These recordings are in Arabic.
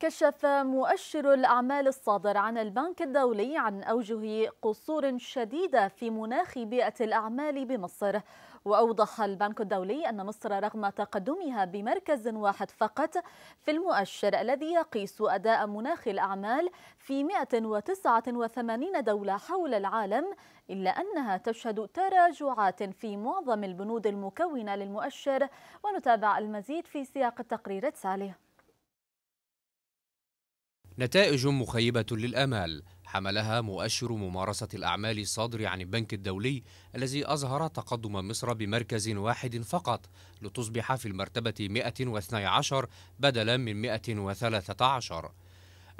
كشف مؤشر الأعمال الصادر عن البنك الدولي عن أوجه قصور شديدة في مناخ بيئة الأعمال بمصر وأوضح البنك الدولي أن مصر رغم تقدمها بمركز واحد فقط في المؤشر الذي يقيس أداء مناخ الأعمال في 189 دولة حول العالم إلا أنها تشهد تراجعات في معظم البنود المكونة للمؤشر ونتابع المزيد في سياق التقرير التالي نتائج مخيبة للآمال حملها مؤشر ممارسة الأعمال الصادر عن البنك الدولي الذي أظهر تقدم مصر بمركز واحد فقط لتصبح في المرتبة 112 بدلا من 113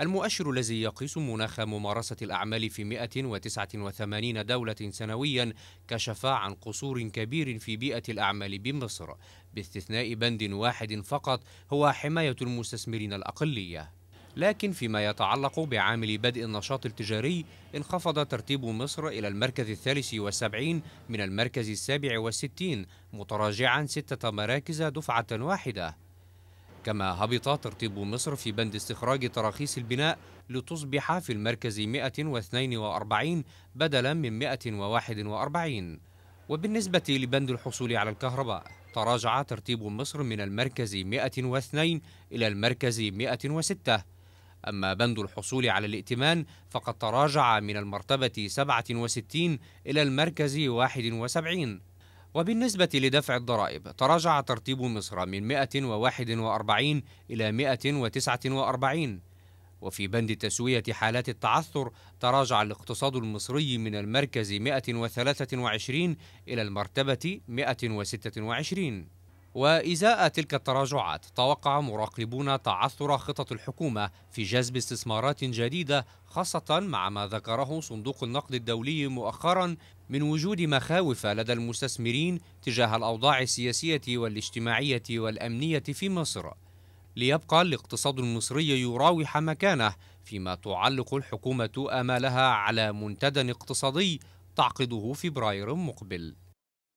المؤشر الذي يقيس مناخ ممارسة الأعمال في 189 دولة سنويا كشف عن قصور كبير في بيئة الأعمال بمصر باستثناء بند واحد فقط هو حماية المستثمرين الأقلية لكن فيما يتعلق بعامل بدء النشاط التجاري انخفض ترتيب مصر إلى المركز الثالث والسبعين من المركز السابع والستين متراجعا ستة مراكز دفعة واحدة كما هبط ترتيب مصر في بند استخراج تراخيص البناء لتصبح في المركز 142 بدلا من 141 وبالنسبة لبند الحصول على الكهرباء تراجع ترتيب مصر من المركز 102 إلى المركز 106 أما بند الحصول على الائتمان فقد تراجع من المرتبة 67 إلى المركز 71 وبالنسبة لدفع الضرائب تراجع ترتيب مصر من 141 إلى 149 وفي بند تسوية حالات التعثر تراجع الاقتصاد المصري من المركز 123 إلى المرتبة 126 وإزاء تلك التراجعات توقع مراقبون تعثر خطط الحكومة في جذب استثمارات جديدة خاصة مع ما ذكره صندوق النقد الدولي مؤخرا من وجود مخاوف لدى المستثمرين تجاه الأوضاع السياسية والاجتماعية والأمنية في مصر ليبقى الاقتصاد المصري يراوح مكانه فيما تعلق الحكومة آمالها على منتدى اقتصادي تعقده فبراير مقبل